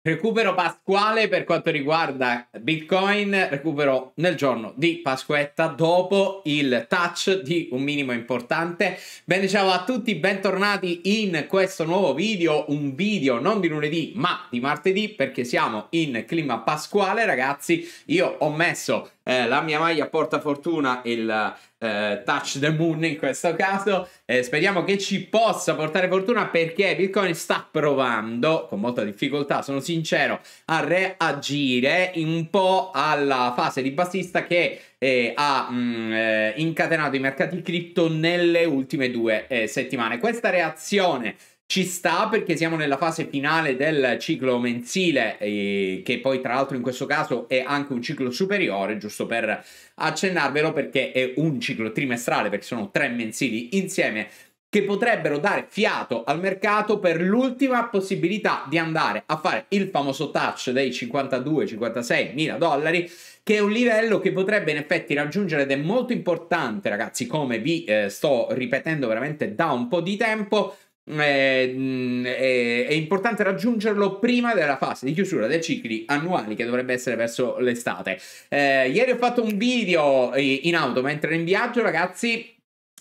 Recupero pasquale per quanto riguarda Bitcoin, recupero nel giorno di Pasquetta dopo il touch di un minimo importante. Bene, ciao a tutti, bentornati in questo nuovo video, un video non di lunedì ma di martedì perché siamo in clima pasquale ragazzi. Io ho messo eh, la mia maglia porta fortuna il eh, Touch the Moon in questo caso. Eh, speriamo che ci possa portare fortuna perché Bitcoin sta provando, con molta difficoltà sono sincero, a reagire un po' alla fase di bassista che eh, ha mh, mm, eh, incatenato i mercati cripto nelle ultime due eh, settimane. Questa reazione ci sta perché siamo nella fase finale del ciclo mensile, eh, che poi tra l'altro in questo caso è anche un ciclo superiore, giusto per accennarvelo perché è un ciclo trimestrale, perché sono tre mensili insieme, che potrebbero dare fiato al mercato per l'ultima possibilità di andare a fare il famoso touch dei 52-56 mila dollari, che è un livello che potrebbe in effetti raggiungere ed è molto importante, ragazzi, come vi eh, sto ripetendo veramente da un po' di tempo, è, eh, mm, è, è, importante raggiungerlo prima della fase di chiusura dei cicli annuali che dovrebbe essere verso l'estate. Eh, ieri ho fatto un video in auto mentre ero in viaggio, ragazzi.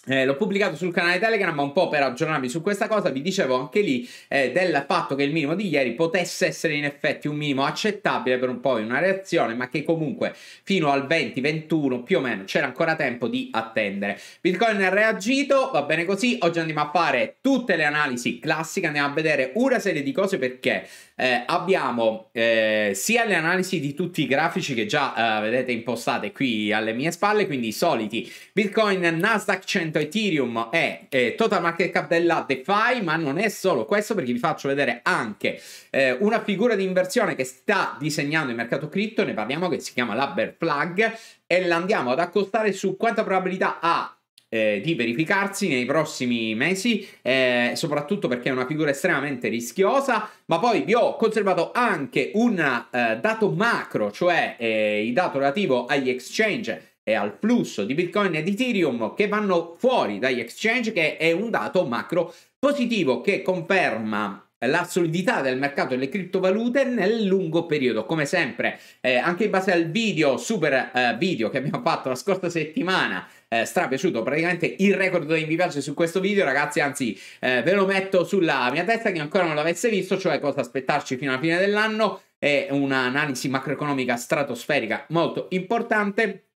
Eh, l'ho pubblicato sul canale Telegram, un po' per aggiornarvi su questa cosa, vi dicevo anche lì eh, del fatto che il minimo di ieri potesse essere in effetti un minimo accettabile per un po' in una reazione, ma che comunque fino al 20-21 più o meno c'era ancora tempo di attendere. Bitcoin ha reagito, va bene così, oggi andiamo a fare tutte le analisi classiche, andiamo a vedere una serie di cose perché eh, abbiamo eh, sia le analisi di tutti i grafici che già eh, vedete impostate qui alle mie spalle, quindi i soliti Bitcoin, Nasdaq 100, Ethereum e Total Market Cap della DeFi, ma non è solo questo perché vi faccio vedere anche eh, una figura di inversione che sta disegnando il mercato cripto, ne parliamo che si chiama la bear Flag e l'andiamo ad accostare su quanta probabilità ha eh, di verificarsi nei prossimi mesi, eh, soprattutto perché è una figura estremamente rischiosa, ma poi vi ho conservato anche un eh, dato macro, cioè eh, il dato relativo agli exchange e al flusso di Bitcoin e di Ethereum che vanno fuori dagli exchange, che è un dato macro positivo che conferma la solidità del mercato delle criptovalute nel lungo periodo. Come sempre, eh, anche in base al video, super eh, video che abbiamo fatto la scorsa settimana eh, strapiaciuto praticamente il record dei mi piace su questo video ragazzi anzi eh, ve lo metto sulla mia testa chi ancora non l'avesse visto cioè cosa aspettarci fino alla fine dell'anno è un'analisi macroeconomica stratosferica molto importante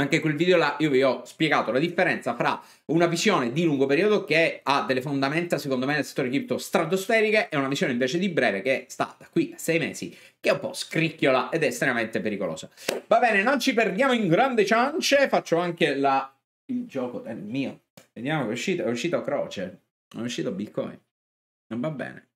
anche quel video là io vi ho spiegato la differenza fra una visione di lungo periodo che ha delle fondamenta secondo me nel settore cripto stratosferiche e una visione invece di breve che sta da qui a sei mesi che è un po' scricchiola ed è estremamente pericolosa va bene non ci perdiamo in grande ciance faccio anche la... il gioco del mio vediamo che è uscito è uscito croce è uscito bitcoin non va bene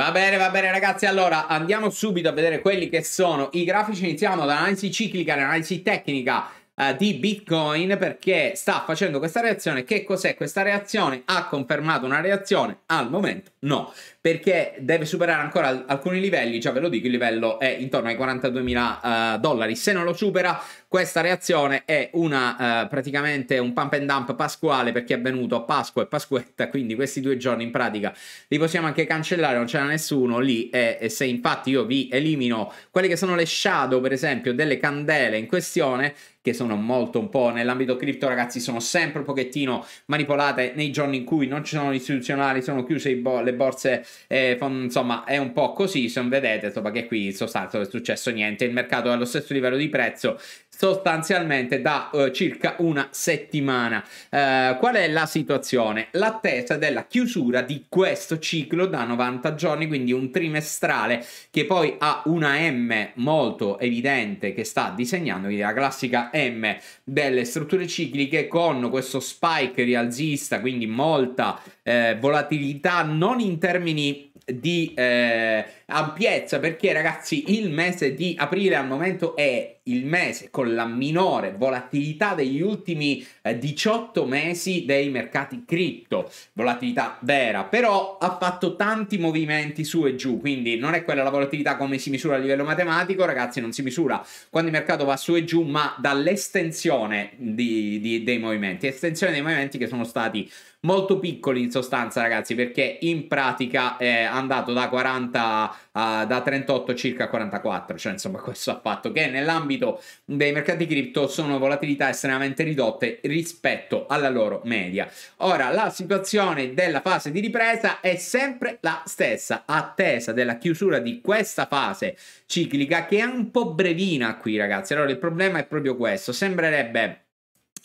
Va bene, va bene ragazzi, allora andiamo subito a vedere quelli che sono i grafici, iniziamo dall'analisi ciclica, l'analisi tecnica eh, di Bitcoin perché sta facendo questa reazione. Che cos'è questa reazione? Ha confermato una reazione? Al momento no, perché deve superare ancora alcuni livelli, già ve lo dico, il livello è intorno ai 42.000 uh, eh, dollari. Se non lo supera, questa reazione è una uh, praticamente un pump and dump pasquale perché è avvenuto a Pasqua e Pasquetta, quindi questi due giorni in pratica li possiamo anche cancellare, non c'era nessuno lì e, e se infatti io vi elimino quelle che sono le shadow, per esempio, delle candele in questione, che sono molto un po' nell'ambito cripto, ragazzi, sono sempre un pochettino manipolate nei giorni in cui non ci sono istituzionali, sono chiuse bo- le borse, eh, insomma, è un po' così, se non vedete, insomma, che qui in sostanza non è successo niente, il mercato è allo stesso livello di prezzo, sostanzialmente da eh, circa una settimana. Eh, qual è la situazione? L'attesa della chiusura di questo ciclo da 90 giorni, quindi un trimestrale che poi ha una M molto evidente che sta disegnando, quindi la classica M delle strutture cicliche con questo spike rialzista, quindi molta eh, volatilità non in termini di eh, ampiezza perché ragazzi il mese di aprile al momento è il mese con la minore volatilità degli ultimi eh, 18 mesi dei mercati cripto volatilità vera però ha fatto tanti movimenti su e giù quindi non è quella la volatilità come si misura a livello matematico ragazzi non si misura quando il mercato va su e giù ma dall'estensione di, di, dei movimenti estensione dei movimenti che sono stati molto piccoli in sostanza ragazzi perché in pratica è andato da 40 uh, da 38 circa a 44 cioè insomma questo ha fatto che nell'ambito dei mercati cripto sono volatilità estremamente ridotte rispetto alla loro media ora la situazione della fase di ripresa è sempre la stessa attesa della chiusura di questa fase ciclica che è un po' brevina qui ragazzi allora il problema è proprio questo sembrerebbe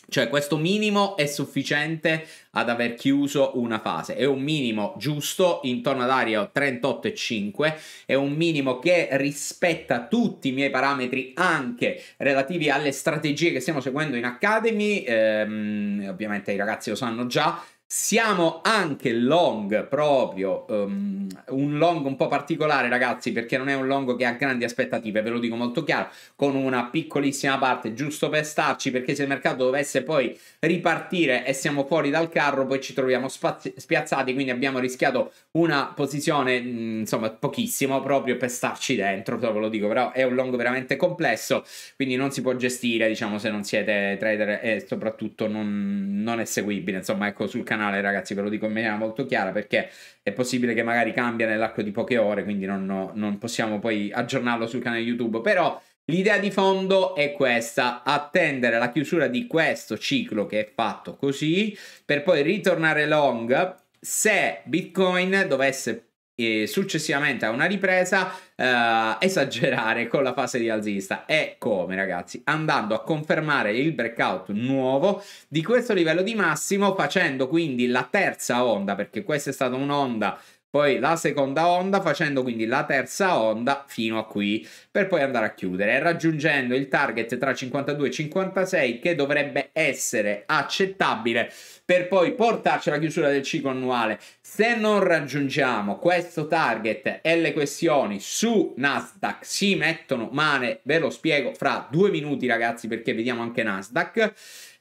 cioè questo minimo è sufficiente ad aver chiuso una fase, è un minimo giusto intorno ad aria 38,5, è un minimo che rispetta tutti i miei parametri anche relativi alle strategie che stiamo seguendo in Academy, ehm, ovviamente i ragazzi lo sanno già, siamo anche long proprio, um, un long un po' particolare ragazzi perché non è un long che ha grandi aspettative, ve lo dico molto chiaro, con una piccolissima parte giusto per starci perché se il mercato dovesse poi ripartire e siamo fuori dal carro poi ci troviamo spiazzati quindi abbiamo rischiato una posizione mh, mm, insomma pochissimo proprio per starci dentro, ve lo dico però è un long veramente complesso quindi non si può gestire diciamo se non siete trader e soprattutto non, non è seguibile insomma ecco sul canale canale, ragazzi, ve lo dico in maniera molto chiara perché è possibile che magari cambia nell'arco di poche ore, quindi non, non possiamo poi aggiornarlo sul canale YouTube, però l'idea di fondo è questa, attendere la chiusura di questo ciclo che è fatto così per poi ritornare long se Bitcoin dovesse e successivamente a una ripresa eh, esagerare con la fase di alzista e come ragazzi andando a confermare il breakout nuovo di questo livello di massimo facendo quindi la terza onda perché questa è stata un'onda poi la seconda onda facendo quindi la terza onda fino a qui per poi andare a chiudere raggiungendo il target tra 52 e 56 che dovrebbe essere accettabile per poi portarci alla chiusura del ciclo annuale. Se non raggiungiamo questo target e le questioni su Nasdaq si mettono male, ve lo spiego fra due minuti ragazzi perché vediamo anche Nasdaq.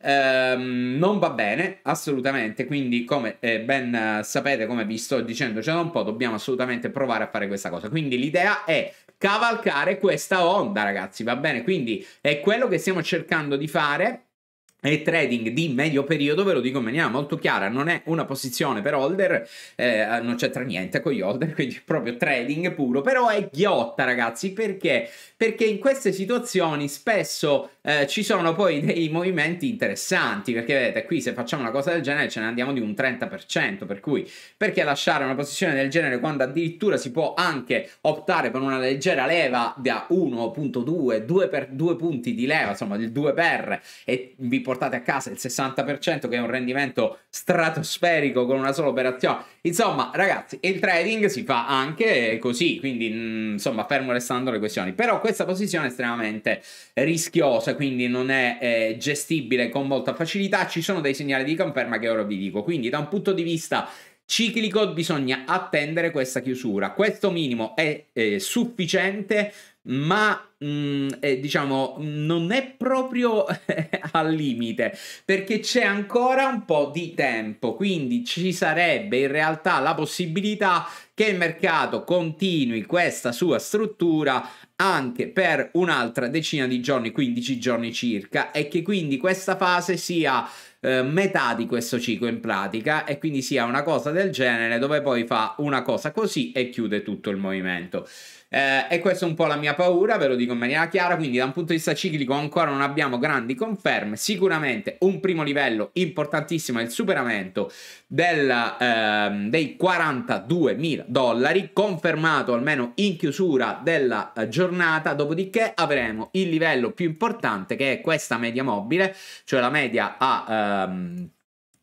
Um, non va bene assolutamente quindi come eh, ben uh, sapete come vi sto dicendo già cioè, da un po' dobbiamo assolutamente provare a fare questa cosa quindi l'idea è cavalcare questa onda ragazzi va bene quindi è quello che stiamo cercando di fare e trading di medio periodo, ve lo dico in maniera molto chiara, non è una posizione per holder, eh, non c'entra niente con gli holder, quindi è proprio trading puro, però è ghiotta ragazzi, perché? Perché in queste situazioni spesso eh, ci sono poi dei movimenti interessanti, perché vedete qui se facciamo una cosa del genere ce ne andiamo di un 30%, per cui perché lasciare una posizione del genere quando addirittura si può anche optare per una leggera leva da 1.2, 2 per 2 punti di leva, insomma il 2 per e vi portate portate a casa il 60% che è un rendimento stratosferico con una sola operazione. Insomma, ragazzi, il trading si fa anche così, quindi mm, insomma, fermo restando le questioni. Però questa posizione è estremamente rischiosa, quindi non è eh, gestibile con molta facilità. Ci sono dei segnali di conferma che ora vi dico. Quindi da un punto di vista ciclico bisogna attendere questa chiusura. Questo minimo è eh, sufficiente, ma Mm, eh, diciamo, non è proprio al limite perché c'è ancora un po' di tempo, quindi ci sarebbe in realtà la possibilità che il mercato continui questa sua struttura anche per un'altra decina di giorni, 15 giorni circa, e che quindi questa fase sia eh, metà di questo ciclo in pratica e quindi sia una cosa del genere dove poi fa una cosa così e chiude tutto il movimento. Eh, e questa è un po' la mia paura, ve lo dico in maniera chiara, quindi da un punto di vista ciclico ancora non abbiamo grandi conferme, sicuramente un primo livello importantissimo è il superamento del, ehm, dei 42.000 dollari, confermato almeno in chiusura della eh, giornata, dopodiché avremo il livello più importante che è questa media mobile, cioè la media a ehm,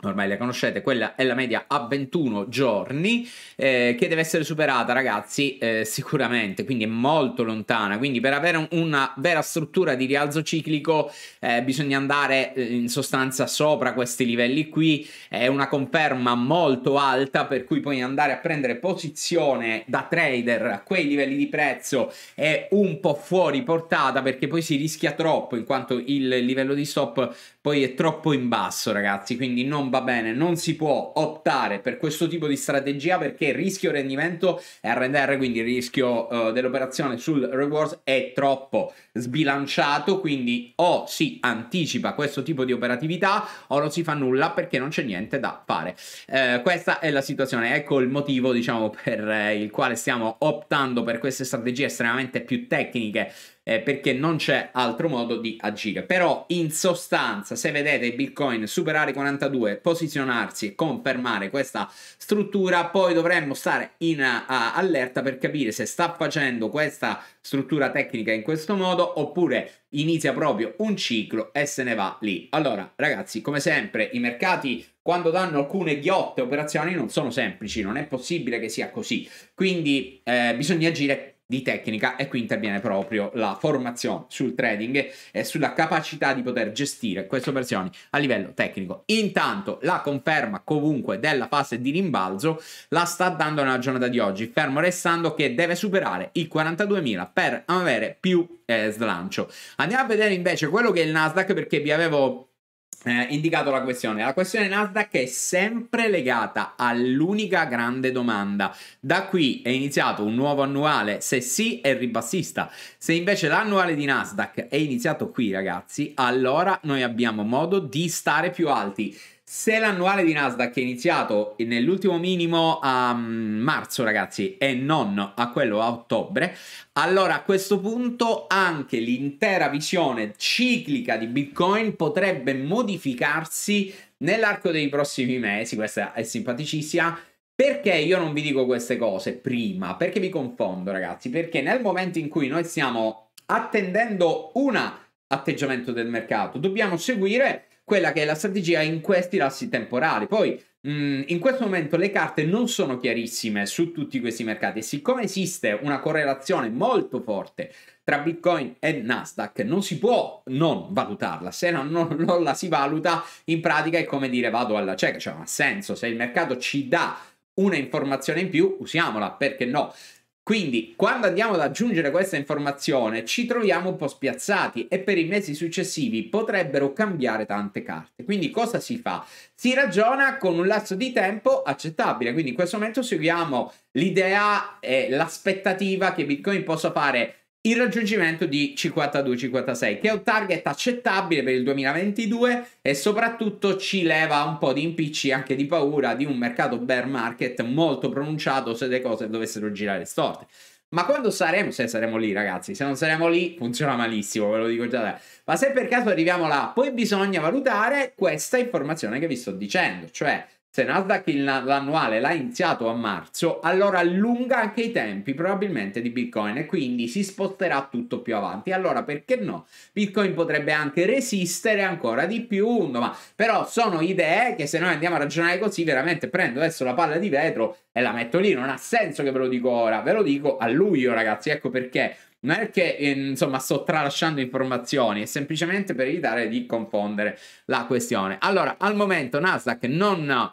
ormai la conoscete, quella è la media a 21 giorni eh, che deve essere superata ragazzi eh, sicuramente, quindi è molto lontana, quindi per avere un, una vera struttura di rialzo ciclico eh, bisogna andare eh, in sostanza sopra questi livelli qui, è una conferma molto alta per cui puoi andare a prendere posizione da trader a quei livelli di prezzo è un po' fuori portata perché poi si rischia troppo in quanto il livello di stop poi è troppo in basso ragazzi, quindi non va bene, non si può optare per questo tipo di strategia perché il rischio rendimento RNR, quindi il rischio uh, dell'operazione sul rewards è troppo sbilanciato, quindi o si anticipa questo tipo di operatività o non si fa nulla perché non c'è niente da fare. Eh, questa è la situazione, ecco il motivo diciamo per eh, il quale stiamo optando per queste strategie estremamente più tecniche eh, perché non c'è altro modo di agire. Però in sostanza, se vedete Bitcoin superare i 42, posizionarsi e confermare questa struttura, poi dovremmo stare in uh, allerta per capire se sta facendo questa struttura tecnica in questo modo oppure inizia proprio un ciclo e se ne va lì. Allora, ragazzi, come sempre, i mercati quando danno alcune ghiotte operazioni non sono semplici, non è possibile che sia così. Quindi eh, bisogna agire di tecnica e qui interviene proprio la formazione sul trading e sulla capacità di poter gestire queste operazioni a livello tecnico. Intanto la conferma comunque della fase di rimbalzo la sta dando nella giornata di oggi, fermo restando che deve superare i 42.000 per avere più eh, slancio. Andiamo a vedere invece quello che è il Nasdaq perché vi avevo eh, indicato la questione. La questione Nasdaq è sempre legata all'unica grande domanda. Da qui è iniziato un nuovo annuale, se sì è ribassista. Se invece l'annuale di Nasdaq è iniziato qui, ragazzi, allora noi abbiamo modo di stare più alti. Se l'annuale di Nasdaq è iniziato nell'ultimo minimo a mm, marzo, ragazzi, e non a quello a ottobre, allora a questo punto anche l'intera visione ciclica di Bitcoin potrebbe modificarsi nell'arco dei prossimi mesi. Questa è simpaticissima. Perché io non vi dico queste cose prima? Perché vi confondo, ragazzi? Perché nel momento in cui noi stiamo attendendo un atteggiamento del mercato, dobbiamo seguire quella che è la strategia in questi lassi temporali. Poi mm, in questo momento le carte non sono chiarissime su tutti questi mercati e siccome esiste una correlazione molto forte tra Bitcoin e Nasdaq non si può non valutarla, se non, non, non la si valuta in pratica è come dire vado alla cieca, cioè non ha senso, se il mercato ci dà una informazione in più usiamola, perché no? Quindi, quando andiamo ad aggiungere questa informazione, ci troviamo un po' spiazzati e per i mesi successivi potrebbero cambiare tante carte. Quindi, cosa si fa? Si ragiona con un lasso di tempo accettabile. Quindi, in questo momento seguiamo l'idea e l'aspettativa che Bitcoin possa fare il raggiungimento di 52-56, che è un target accettabile per il 2022 e soprattutto ci leva un po' di impicci anche di paura di un mercato bear market molto pronunciato se le cose dovessero girare storte. Ma quando saremo, se saremo lì ragazzi, se non saremo lì funziona malissimo, ve lo dico già. Ma se per caso arriviamo là, poi bisogna valutare questa informazione che vi sto dicendo, cioè se Nasdaq l'annuale l'ha iniziato a marzo, allora allunga anche i tempi probabilmente di Bitcoin e quindi si sposterà tutto più avanti. Allora perché no? Bitcoin potrebbe anche resistere ancora di più, ma però sono idee che se noi andiamo a ragionare così veramente prendo adesso la palla di vetro e la metto lì, non ha senso che ve lo dico ora, ve lo dico a luglio ragazzi, ecco perché non è che eh, insomma sto tralasciando informazioni, è semplicemente per evitare di confondere la questione. Allora, al momento Nasdaq non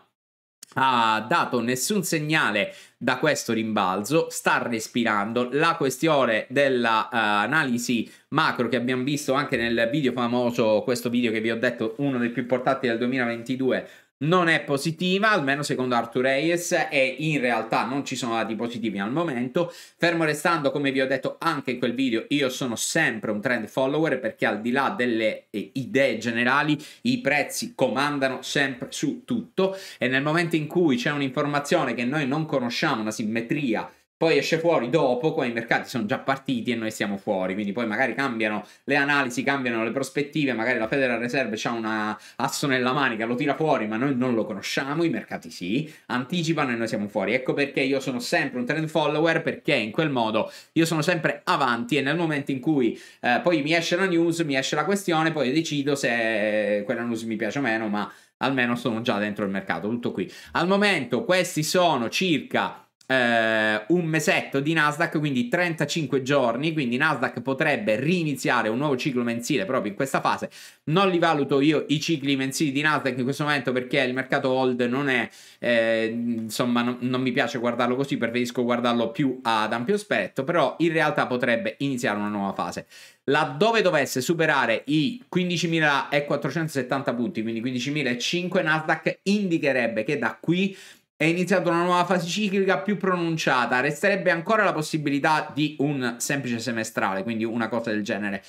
ha dato nessun segnale da questo rimbalzo, sta respirando. La questione dell'analisi eh, uh, macro che abbiamo visto anche nel video famoso, questo video che vi ho detto, uno dei più importanti del 2022, non è positiva, almeno secondo Arthur Reyes, e in realtà non ci sono dati positivi al momento. Fermo restando, come vi ho detto anche in quel video, io sono sempre un trend follower perché al di là delle eh, idee generali, i prezzi comandano sempre su tutto e nel momento in cui c'è un'informazione che noi non conosciamo, una simmetria poi esce fuori dopo, quando i mercati sono già partiti e noi siamo fuori, quindi poi magari cambiano le analisi, cambiano le prospettive, magari la Federal Reserve ha un asso nella manica, lo tira fuori, ma noi non lo conosciamo, i mercati sì, anticipano e noi siamo fuori. Ecco perché io sono sempre un trend follower, perché in quel modo io sono sempre avanti e nel momento in cui eh, poi mi esce la news, mi esce la questione, poi decido se quella news mi piace o meno, ma almeno sono già dentro il mercato, tutto qui. Al momento questi sono circa eh, un mesetto di Nasdaq, quindi 35 giorni, quindi Nasdaq potrebbe riniziare un nuovo ciclo mensile proprio in questa fase. Non li valuto io i cicli mensili di Nasdaq in questo momento perché il mercato hold non è, eh, insomma, no, non mi piace guardarlo così, preferisco guardarlo più ad ampio aspetto, però in realtà potrebbe iniziare una nuova fase. Laddove dovesse superare i 15.470 punti, quindi 15.005, Nasdaq indicherebbe che da qui è iniziata una nuova fase ciclica più pronunciata, resterebbe ancora la possibilità di un semplice semestrale, quindi una cosa del genere.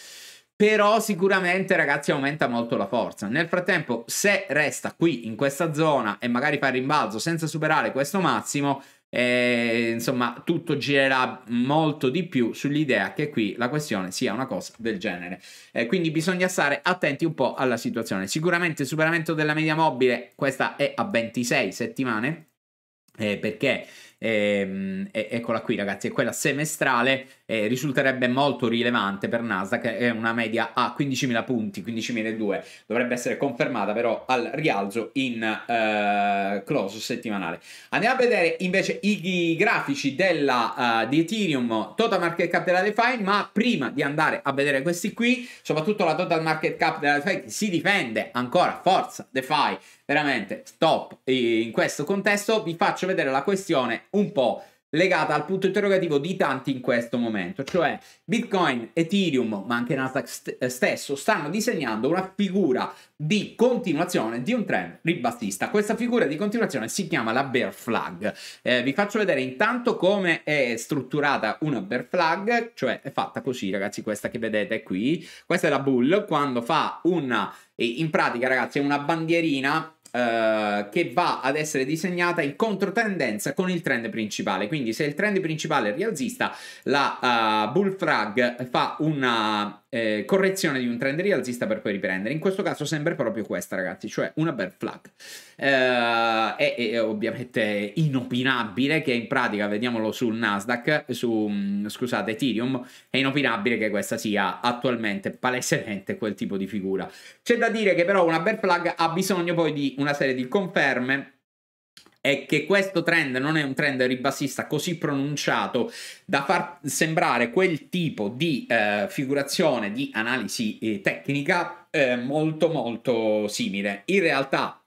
Però sicuramente ragazzi aumenta molto la forza. Nel frattempo, se resta qui in questa zona e magari fa rimbalzo senza superare questo massimo, eh, insomma, tutto girerà molto di più sull'idea che qui la questione sia una cosa del genere. Eh, quindi bisogna stare attenti un po' alla situazione. Sicuramente superamento della media mobile, questa è a 26 settimane, eh, perché ehm, eccola qui ragazzi, è quella semestrale eh, risulterebbe molto rilevante per Nasdaq, è una media a 15.000 punti, 15.002, dovrebbe essere confermata però al rialzo in eh, close settimanale. Andiamo a vedere invece i, i grafici della, uh, di Ethereum, total market cap della DeFi, ma prima di andare a vedere questi qui, soprattutto la total market cap della DeFi che si difende ancora, forza DeFi, veramente top in questo contesto, vi faccio vedere la questione un po' legata al punto interrogativo di tanti in questo momento, cioè Bitcoin, Ethereum, ma anche Nasdaq st- eh, stesso stanno disegnando una figura di continuazione di un trend ribassista. Questa figura di continuazione si chiama la bear flag. Eh, vi faccio vedere intanto come è strutturata una bear flag, cioè è fatta così ragazzi, questa che vedete qui. Questa è la bull quando fa una in pratica ragazzi è una bandierina eh, che va ad essere disegnata in controtendenza con il trend principale. Quindi, se il trend principale è rialzista, la uh, eh, bullfrag fa una eh, correzione di un trend rialzista per poi riprendere. In questo caso sembra proprio questa, ragazzi, cioè una bear flag. Eh, è, è, ovviamente inopinabile che in pratica, vediamolo sul Nasdaq, su, mm, scusate, Ethereum, è inopinabile che questa sia attualmente palesemente quel tipo di figura. C'è da dire che però una bear flag ha bisogno poi di una serie di conferme è che questo trend non è un trend ribassista così pronunciato da far sembrare quel tipo di eh, figurazione di analisi eh, tecnica eh, molto molto simile. In realtà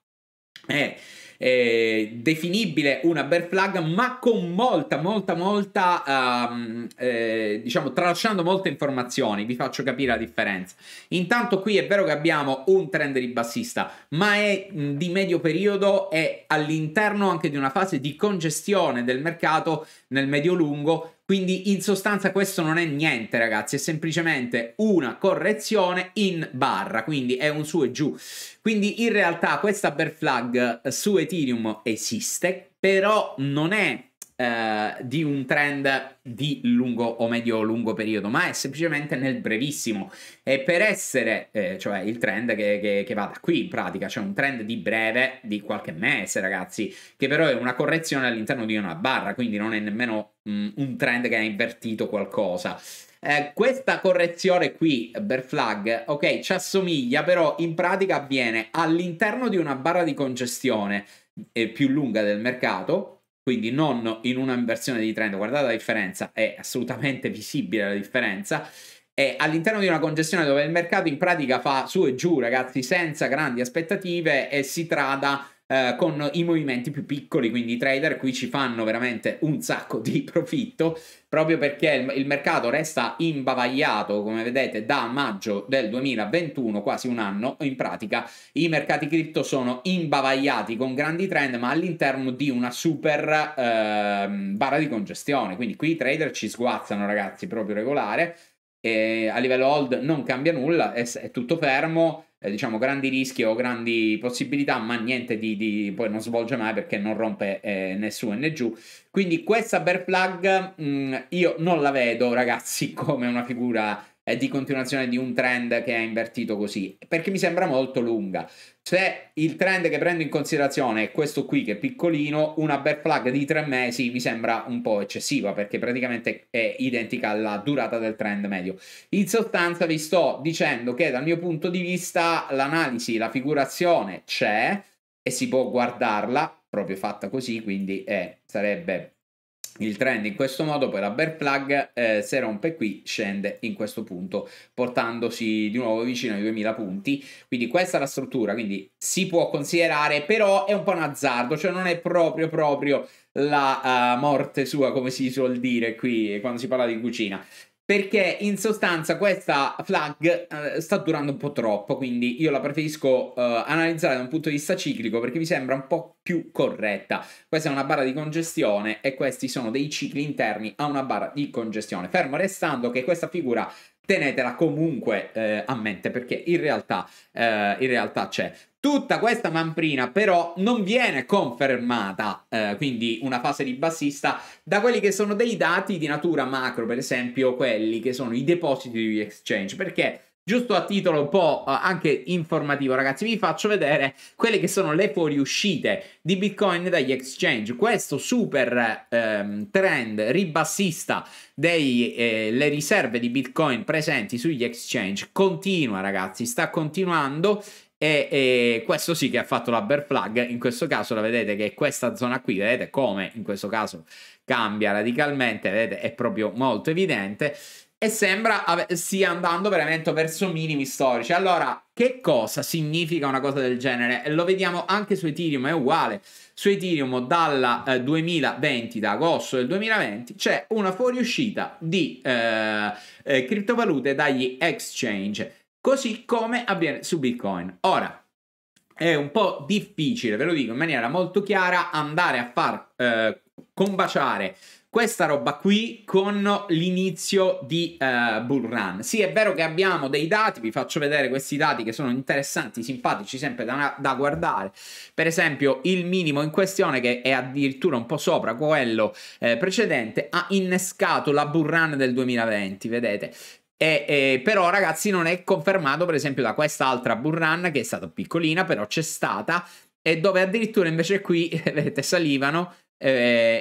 è eh, definibile una bear flag, ma con molta, molta, molta, um, eh, diciamo, tralasciando molte informazioni, vi faccio capire la differenza. Intanto qui è vero che abbiamo un trend ribassista, ma è di medio periodo e all'interno anche di una fase di congestione del mercato nel medio lungo quindi in sostanza questo non è niente ragazzi, è semplicemente una correzione in barra, quindi è un su e giù. Quindi in realtà questa bear flag su Ethereum esiste, però non è eh, di un trend di lungo o medio lungo periodo, ma è semplicemente nel brevissimo. E per essere, eh, cioè il trend che, che, che va da qui in pratica, cioè un trend di breve di qualche mese, ragazzi, che però è una correzione all'interno di una barra, quindi non è nemmeno mh, mm, un trend che ha invertito qualcosa. Eh, questa correzione qui, bear flag, ok, ci assomiglia, però in pratica avviene all'interno di una barra di congestione eh, più lunga del mercato, quindi non in una versione di trend, guardate la differenza, è assolutamente visibile la differenza, è all'interno di una congestione dove il mercato in pratica fa su e giù ragazzi senza grandi aspettative e si trada eh, con i movimenti più piccoli, quindi i trader qui ci fanno veramente un sacco di profitto proprio perché il, il mercato resta imbavagliato, come vedete, da maggio del 2021, quasi un anno, in pratica i mercati cripto sono imbavagliati con grandi trend, ma all'interno di una super eh, barra di congestione, quindi qui i trader ci sguazzano ragazzi, proprio regolare, a livello hold non cambia nulla, è, è tutto fermo, eh, diciamo, grandi rischi o grandi possibilità, ma niente di, di poi non svolge mai perché non rompe eh, né né giù. Quindi questa bear flag mh, mm, io non la vedo, ragazzi, come una figura è di continuazione di un trend che è invertito così, perché mi sembra molto lunga. Se il trend che prendo in considerazione è questo qui che è piccolino, una bear plug di tre mesi mi sembra un po' eccessiva perché praticamente è identica alla durata del trend medio. In sostanza vi sto dicendo che dal mio punto di vista l'analisi, la figurazione c'è e si può guardarla proprio fatta così, quindi eh, sarebbe il trend in questo modo, poi la bear flag eh, se rompe qui scende in questo punto portandosi di nuovo vicino ai 2000 punti, quindi questa è la struttura, quindi si può considerare però è un po' un azzardo, cioè non è proprio proprio la uh, morte sua come si suol dire qui quando si parla di cucina, perché in sostanza questa flag uh, sta durando un po' troppo, quindi io la preferisco uh, analizzare da un punto di vista ciclico perché mi sembra un po' più corretta. Questa è una barra di congestione e questi sono dei cicli interni a una barra di congestione. Fermo restando che questa figura tenetela comunque eh, a mente perché in realtà, eh, in realtà c'è. Tutta questa manfrina però non viene confermata, eh, quindi una fase di bassista, da quelli che sono dei dati di natura macro, per esempio quelli che sono i depositi di exchange, perché Giusto a titolo un po' eh, anche informativo, ragazzi, vi faccio vedere quelle che sono le fuoriuscite di Bitcoin dagli exchange. Questo super ehm, trend ribassista delle eh, riserve di Bitcoin presenti sugli exchange continua, ragazzi, sta continuando e, e, questo sì che ha fatto la bear flag, in questo caso la vedete che è questa zona qui, vedete come in questo caso cambia radicalmente, vedete è proprio molto evidente e sembra stia andando veramente verso minimi storici. Allora, che cosa significa una cosa del genere? Lo vediamo anche su Ethereum, è uguale. Su Ethereum dalla eh, 2020, da agosto del 2020, c'è una fuoriuscita di eh, eh, criptovalute dagli exchange, così come avviene su Bitcoin. Ora, è un po' difficile, ve lo dico in maniera molto chiara, andare a far eh, combaciare questa roba qui con l'inizio di uh, Bull Run. Sì, è vero che abbiamo dei dati, vi faccio vedere questi dati che sono interessanti, simpatici, sempre da, da guardare. Per esempio, il minimo in questione, che è addirittura un po' sopra quello eh, precedente, ha innescato la Bull Run del 2020, vedete? E, e, però ragazzi non è confermato per esempio da quest'altra bull run che è stata piccolina però c'è stata e dove addirittura invece qui vedete salivano e,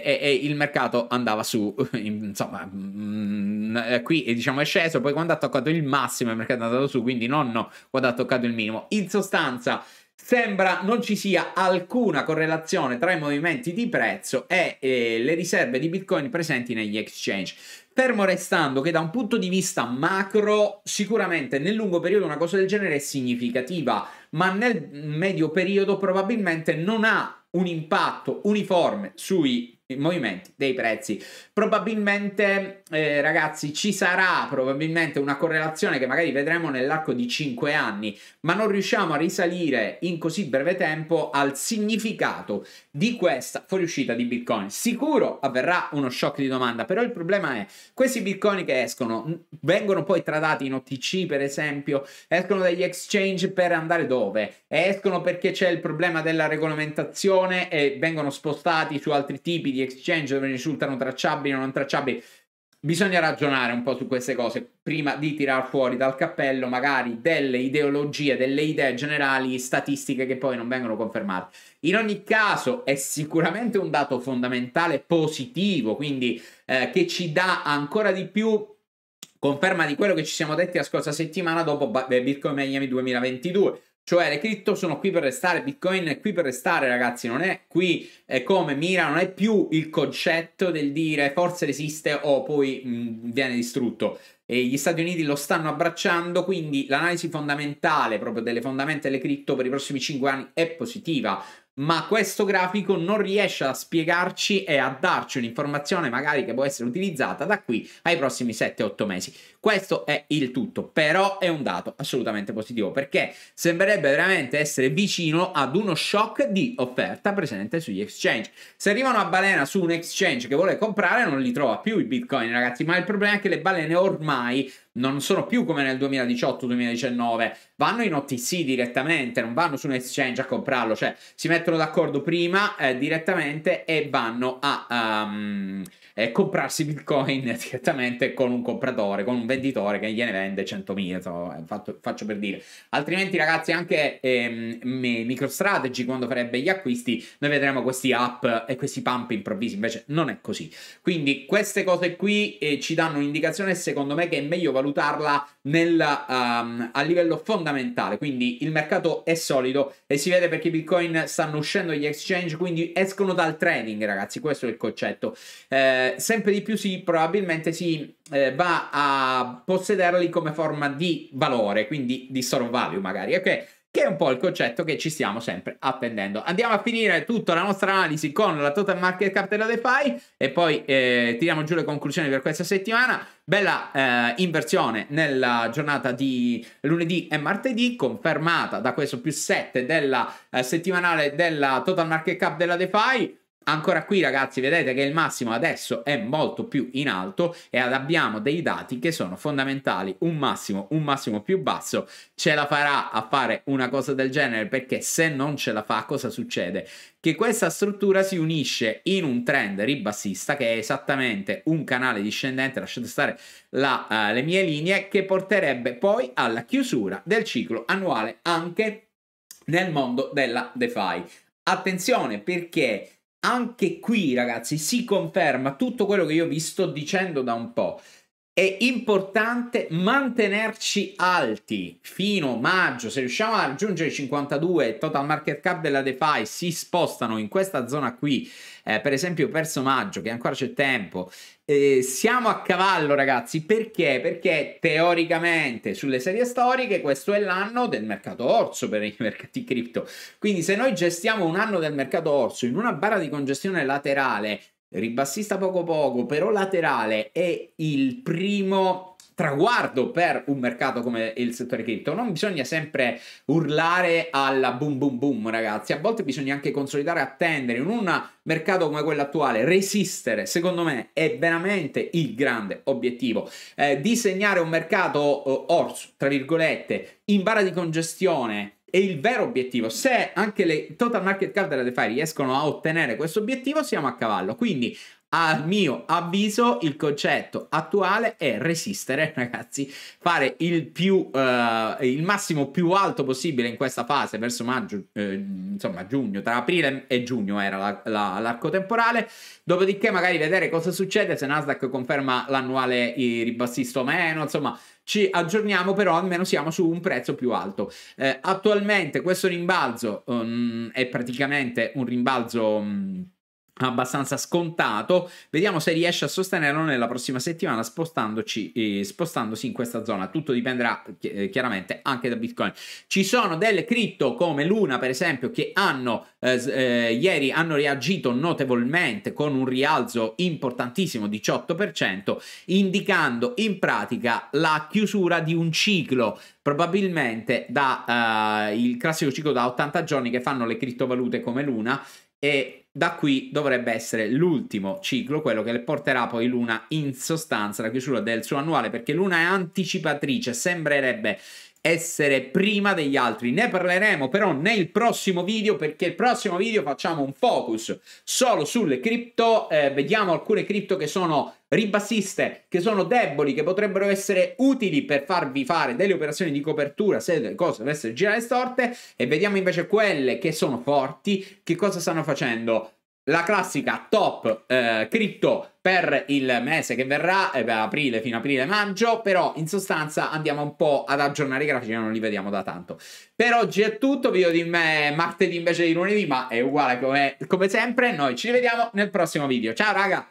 eh, e, e il mercato andava su, insomma, mh, mm, eh, qui eh, diciamo è sceso, poi quando ha toccato il massimo il mercato è andato su, quindi nonno quando ha toccato il minimo. In sostanza sembra non ci sia alcuna correlazione tra i movimenti di prezzo e eh, le riserve di Bitcoin presenti negli exchange. Fermo restando che da un punto di vista macro, sicuramente nel lungo periodo una cosa del genere è significativa, ma nel medio periodo probabilmente non ha un impatto uniforme sui movimenti dei prezzi. Probabilmente, eh, ragazzi, ci sarà probabilmente una correlazione che magari vedremo nell'arco di 5 anni, ma non riusciamo a risalire in così breve tempo al significato di questa fuoriuscita di Bitcoin. Sicuro avverrà uno shock di domanda, però il problema è questi Bitcoin che escono vengono poi tradati in OTC, per esempio, escono dagli exchange per andare dove? Escono perché c'è il problema della regolamentazione transazione e vengono spostati su altri tipi di exchange dove risultano tracciabili o non tracciabili. Bisogna ragionare un po' su queste cose prima di tirar fuori dal cappello magari delle ideologie, delle idee generali, statistiche che poi non vengono confermate. In ogni caso è sicuramente un dato fondamentale positivo, quindi eh, che ci dà ancora di più conferma di quello che ci siamo detti la scorsa settimana dopo Bitcoin Miami 2022, cioè le cripto sono qui per restare, Bitcoin è qui per restare ragazzi, non è qui è come mira, non è più il concetto del dire forse resiste o poi mh, mm, viene distrutto. E gli Stati Uniti lo stanno abbracciando, quindi l'analisi fondamentale proprio delle fondamenta delle cripto per i prossimi 5 anni è positiva ma questo grafico non riesce a spiegarci e a darci un'informazione magari che può essere utilizzata da qui ai prossimi 7-8 mesi. Questo è il tutto, però è un dato assolutamente positivo perché sembrerebbe veramente essere vicino ad uno shock di offerta presente sugli exchange. Se arriva una balena su un exchange che vuole comprare non li trova più i bitcoin ragazzi, ma il problema è che le balene ormai non sono più come nel 2018-2019, vanno in OTC direttamente, non vanno su un exchange a comprarlo, cioè si mettono d'accordo prima eh, direttamente e vanno a um, eh, comprarsi bitcoin direttamente con un compratore, con un venditore che gliene vende 100.000, so, eh, fatto, faccio per dire. Altrimenti ragazzi anche ehm, MicroStrategy quando farebbe gli acquisti, noi vedremo questi up e questi pump improvvisi, invece non è così. Quindi queste cose qui eh, ci danno un'indicazione secondo me che è meglio valutare valutarla nel, um, a livello fondamentale, quindi il mercato è solido e si vede perché i bitcoin stanno uscendo dagli exchange, quindi escono dal trading ragazzi, questo è il concetto. Eh, sempre di più si probabilmente si eh, va a possederli come forma di valore, quindi di store value magari, ok? che è un po' il concetto che ci stiamo sempre attendendo. Andiamo a finire tutta la nostra analisi con la total market cap della DeFi e poi eh, tiriamo giù le conclusioni per questa settimana. Bella eh, inversione nella giornata di lunedì e martedì, confermata da questo più 7 della eh, settimanale della total market cap della DeFi Ancora qui ragazzi vedete che il massimo adesso è molto più in alto e abbiamo dei dati che sono fondamentali, un massimo, un massimo più basso, ce la farà a fare una cosa del genere perché se non ce la fa cosa succede? Che questa struttura si unisce in un trend ribassista che è esattamente un canale discendente, lasciate stare la, uh, le mie linee, che porterebbe poi alla chiusura del ciclo annuale anche nel mondo della DeFi. Attenzione perché anche qui, ragazzi, si conferma tutto quello che io vi sto dicendo da un po' è importante mantenerci alti fino a maggio. Se riusciamo a raggiungere i 52, il total market cap della DeFi si spostano in questa zona qui, eh, per esempio verso maggio, che ancora c'è tempo. Eh, siamo a cavallo, ragazzi, perché? Perché teoricamente sulle serie storiche questo è l'anno del mercato orso per i mercati cripto. Quindi se noi gestiamo un anno del mercato orso in una barra di congestione laterale ribassista poco poco, però laterale è il primo traguardo per un mercato come il settore cripto. Non bisogna sempre urlare alla boom boom boom, ragazzi. A volte bisogna anche consolidare, attendere in un mercato come quello attuale, resistere, secondo me, è veramente il grande obiettivo. Eh, disegnare un mercato eh, orso, tra virgolette, in bara di congestione è il vero obiettivo. Se anche le total market cap della DeFi riescono a ottenere questo obiettivo, siamo a cavallo. Quindi a mio avviso il concetto attuale è resistere ragazzi fare il più uh, il massimo più alto possibile in questa fase verso maggio eh, insomma giugno tra aprile e giugno era la, la, l'arco temporale dopodiché magari vedere cosa succede se Nasdaq conferma l'annuale ribassista o meno insomma ci aggiorniamo però almeno siamo su un prezzo più alto eh, attualmente questo rimbalzo um, è praticamente un rimbalzo um, abbastanza scontato. Vediamo se riesce a sostenerlo nella prossima settimana spostandoci, eh, spostandosi in questa zona. Tutto dipenderà eh, chiaramente anche da Bitcoin. Ci sono delle cripto come Luna, per esempio, che hanno eh, eh ieri hanno reagito notevolmente con un rialzo importantissimo 18%, indicando in pratica la chiusura di un ciclo probabilmente da uh, il classico ciclo da 80 giorni che fanno le criptovalute come Luna e da qui dovrebbe essere l'ultimo ciclo, quello che le porterà poi Luna in sostanza la chiusura del suo annuale, perché Luna è anticipatrice, sembrerebbe essere prima degli altri. Ne parleremo però nel prossimo video perché il prossimo video facciamo un focus solo sulle cripto, eh, vediamo alcune cripto che sono ribassiste, che sono deboli, che potrebbero essere utili per farvi fare delle operazioni di copertura se le cose dovessero girare storte e vediamo invece quelle che sono forti, che cosa stanno facendo la classica top eh, cripto per il mese che verrà, eh, beh, aprile fino a aprile-maggio, però in sostanza andiamo un po' ad aggiornare i grafici, non li vediamo da tanto. Per oggi è tutto, video di me martedì invece di lunedì, ma è uguale come, come sempre, noi ci vediamo nel prossimo video. Ciao raga!